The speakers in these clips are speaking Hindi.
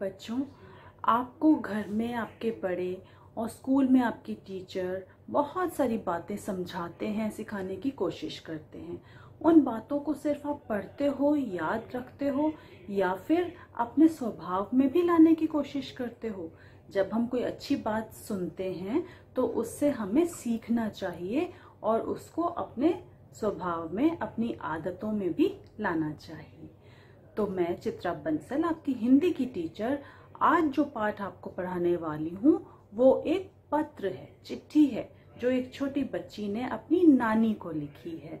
बच्चों आपको घर में आपके बड़े और स्कूल में आपकी टीचर बहुत सारी बातें समझाते हैं सिखाने की कोशिश करते हैं उन बातों को सिर्फ आप पढ़ते हो याद रखते हो या फिर अपने स्वभाव में भी लाने की कोशिश करते हो जब हम कोई अच्छी बात सुनते हैं तो उससे हमें सीखना चाहिए और उसको अपने स्वभाव में अपनी आदतों में भी लाना चाहिए तो मैं चित्रा बंसल आपकी हिंदी की टीचर आज जो पाठ आपको पढ़ाने वाली हूँ वो एक पत्र है चिट्ठी है जो एक छोटी बच्ची ने अपनी नानी को लिखी है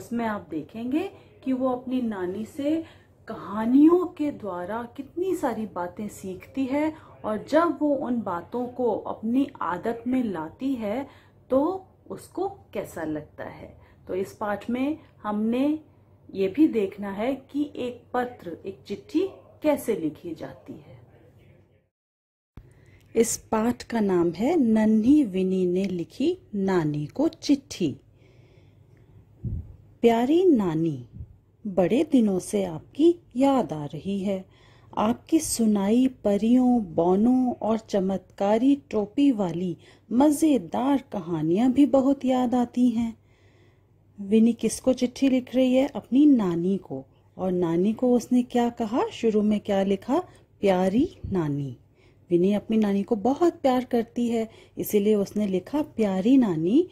उसमें आप देखेंगे कि वो अपनी नानी से कहानियों के द्वारा कितनी सारी बातें सीखती है और जब वो उन बातों को अपनी आदत में लाती है तो उसको कैसा लगता है तो इस पाठ में हमने ये भी देखना है कि एक पत्र एक चिट्ठी कैसे लिखी जाती है इस पाठ का नाम है नन्ही विनी ने लिखी नानी को चिट्ठी प्यारी नानी बड़े दिनों से आपकी याद आ रही है आपकी सुनाई परियों बौनों और चमत्कारी टोपी वाली मज़ेदार कहानियां भी बहुत याद आती हैं विनी किसको चिट्ठी लिख रही है अपनी नानी को और नानी को उसने क्या कहा शुरू में क्या लिखा प्यारी नानी विनी अपनी नानी को बहुत प्यार करती है इसीलिए उसने लिखा प्यारी नानी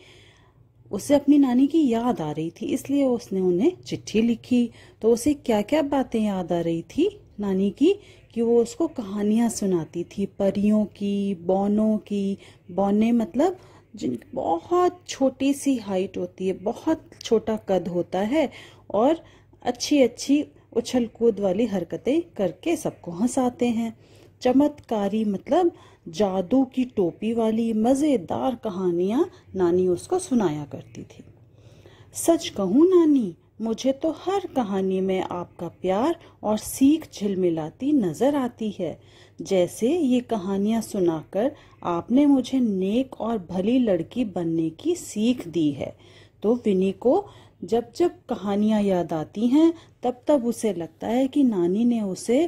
उसे अपनी नानी की याद आ रही थी इसलिए उसने उन्हें चिट्ठी लिखी तो उसे क्या क्या बातें याद आ रही थी नानी की कि वो उसको कहानियाँ सुनाती थी परियों की बौनों की बौने मतलब जिनकी बहुत छोटी सी हाइट होती है बहुत छोटा कद होता है और अच्छी अच्छी उछल कूद वाली हरकतें करके सबको हंसाते हैं चमत्कारी मतलब जादू की टोपी वाली मज़ेदार कहानियाँ नानी उसको सुनाया करती थी सच कहूँ नानी मुझे तो हर कहानी में आपका प्यार और सीख झिलमिलाती नजर आती है जैसे ये कहानियाँ सुनाकर आपने मुझे नेक और भली लड़की बनने की सीख दी है तो विनी को जब जब कहानियाँ याद आती हैं तब तब उसे लगता है कि नानी ने उसे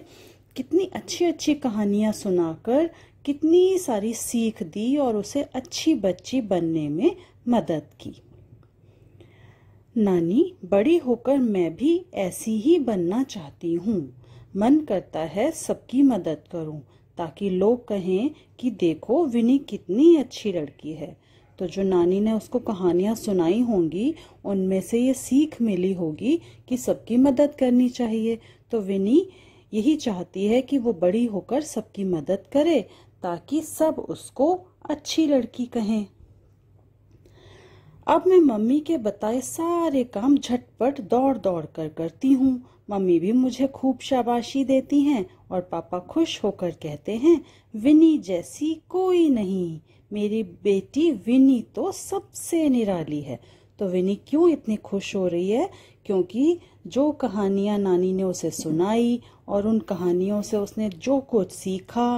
कितनी अच्छी अच्छी कहानियाँ सुनाकर कितनी सारी सीख दी और उसे अच्छी बच्ची बनने में मदद की नानी बड़ी होकर मैं भी ऐसी ही बनना चाहती हूँ मन करता है सबकी मदद करूँ ताकि लोग कहें कि देखो विनी कितनी अच्छी लड़की है तो जो नानी ने उसको कहानियाँ सुनाई होंगी उनमें से ये सीख मिली होगी कि सबकी मदद करनी चाहिए तो विनी यही चाहती है कि वो बड़ी होकर सबकी मदद करे ताकि सब उसको अच्छी लड़की कहें अब मैं मम्मी के बताए सारे काम झटपट दौड़ दौड़ कर करती हूँ मम्मी भी मुझे खूब शाबाशी देती हैं और पापा खुश होकर कहते हैं विनी जैसी कोई नहीं मेरी बेटी विनी तो सबसे निराली है तो विनी क्यों इतनी खुश हो रही है क्योंकि जो कहानियाँ नानी ने उसे सुनाई और उन कहानियों से उसने जो कुछ सीखा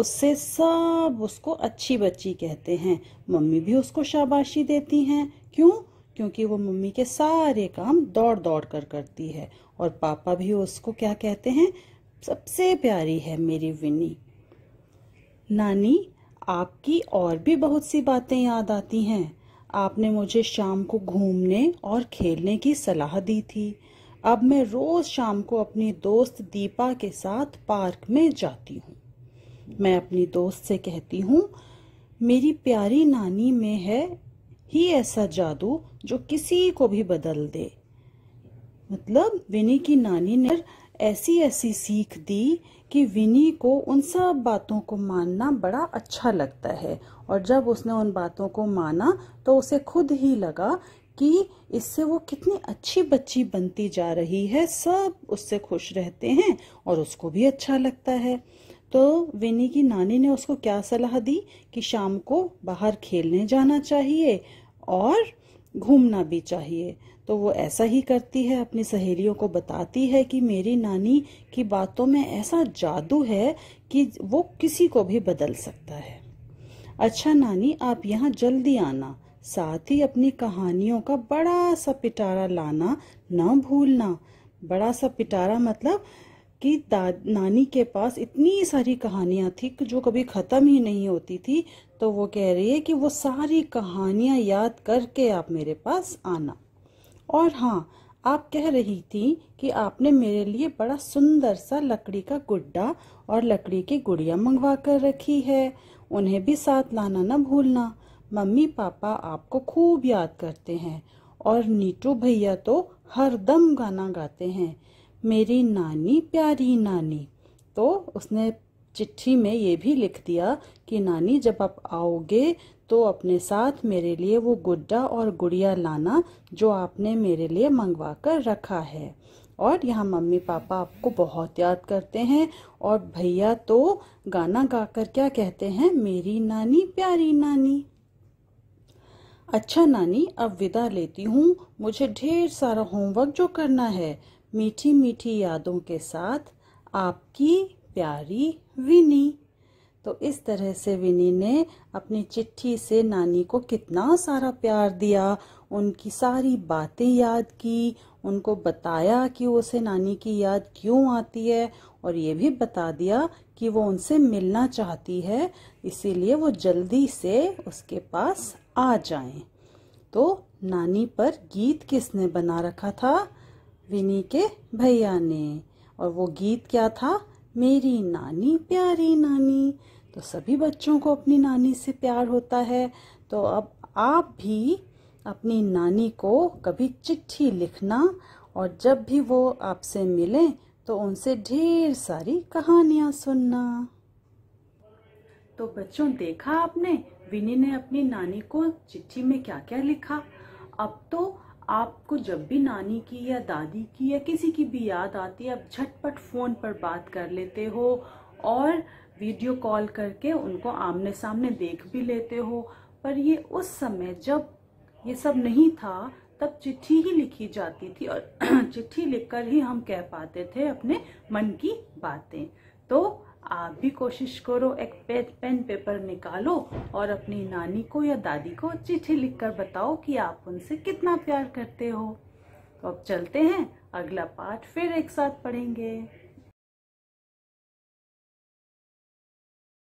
उससे सब उसको अच्छी बच्ची कहते हैं मम्मी भी उसको शाबाशी देती हैं क्यों क्योंकि वो मम्मी के सारे काम दौड़ दौड़ कर करती है और पापा भी उसको क्या कहते हैं सबसे प्यारी है मेरी विनी नानी आपकी और भी बहुत सी बातें याद आती हैं आपने मुझे शाम को घूमने और खेलने की सलाह दी थी अब मैं रोज शाम को अपनी दोस्त दीपा के साथ पार्क में जाती हूँ मैं अपनी दोस्त से कहती हूँ मेरी प्यारी नानी में है ही ऐसा जादू जो किसी को भी बदल दे मतलब विनी की नानी ने ऐसी ऐसी सीख दी कि विनी को उन सब बातों को मानना बड़ा अच्छा लगता है और जब उसने उन बातों को माना तो उसे खुद ही लगा कि इससे वो कितनी अच्छी बच्ची बनती जा रही है सब उससे खुश रहते हैं और उसको भी अच्छा लगता है तो विनी की नानी ने उसको क्या सलाह दी कि शाम को बाहर खेलने जाना चाहिए और घूमना भी चाहिए तो वो ऐसा ही करती है अपनी सहेलियों को बताती है कि मेरी नानी की बातों में ऐसा जादू है कि वो किसी को भी बदल सकता है अच्छा नानी आप यहाँ जल्दी आना साथ ही अपनी कहानियों का बड़ा सा पिटारा लाना ना भूलना बड़ा सा पिटारा मतलब कि नानी के पास इतनी सारी कहानियाँ थी जो कभी ख़त्म ही नहीं होती थी तो वो कह रही है कि वो सारी कहानियाँ याद करके आप मेरे पास आना और हाँ आप कह रही थी कि आपने मेरे लिए बड़ा सुंदर सा लकड़ी का गुड्डा और लकड़ी की गुड़िया मंगवा कर रखी है उन्हें भी साथ लाना ना भूलना मम्मी पापा आपको खूब याद करते हैं और नीटू भैया तो हर दम गाना गाते हैं मेरी नानी प्यारी नानी तो उसने चिट्ठी में ये भी लिख दिया कि नानी जब आप आओगे तो अपने साथ मेरे लिए वो गुड्डा और गुड़िया लाना जो आपने मेरे लिए मंगवा कर रखा है और यहाँ मम्मी पापा आपको बहुत याद करते हैं और भैया तो गाना गाकर क्या कहते हैं मेरी नानी प्यारी नानी अच्छा नानी अब विदा लेती हूँ मुझे ढेर सारा होमवर्क जो करना है मीठी मीठी यादों के साथ आपकी प्यारी विनी तो इस तरह से विनी ने अपनी चिट्ठी से नानी को कितना सारा प्यार दिया उनकी सारी बातें याद की उनको बताया कि उसे नानी की याद क्यों आती है और ये भी बता दिया कि वो उनसे मिलना चाहती है इसीलिए वो जल्दी से उसके पास आ जाएं। तो नानी पर गीत किसने बना रखा था विनी के भैया ने और वो गीत क्या था मेरी नानी प्यारी नानी तो सभी बच्चों को अपनी नानी से प्यार होता है तो अब आप भी अपनी नानी को कभी चिट्ठी लिखना और जब भी वो आपसे मिलें तो उनसे ढेर सारी कहानियाँ सुनना तो बच्चों देखा आपने विनी ने अपनी नानी को चिट्ठी में क्या क्या लिखा अब तो आपको जब भी नानी की या दादी की या किसी की भी याद आती है आप झटपट फ़ोन पर बात कर लेते हो और वीडियो कॉल करके उनको आमने सामने देख भी लेते हो पर ये उस समय जब ये सब नहीं था तब चिट्ठी ही लिखी जाती थी और चिट्ठी लिखकर ही हम कह पाते थे अपने मन की बातें तो आप भी कोशिश करो एक पे, पेन पेपर निकालो और अपनी नानी को या दादी को चिट्ठी लिखकर बताओ कि आप उनसे कितना प्यार करते हो तो अब चलते हैं अगला पार्ट फिर एक साथ पढ़ेंगे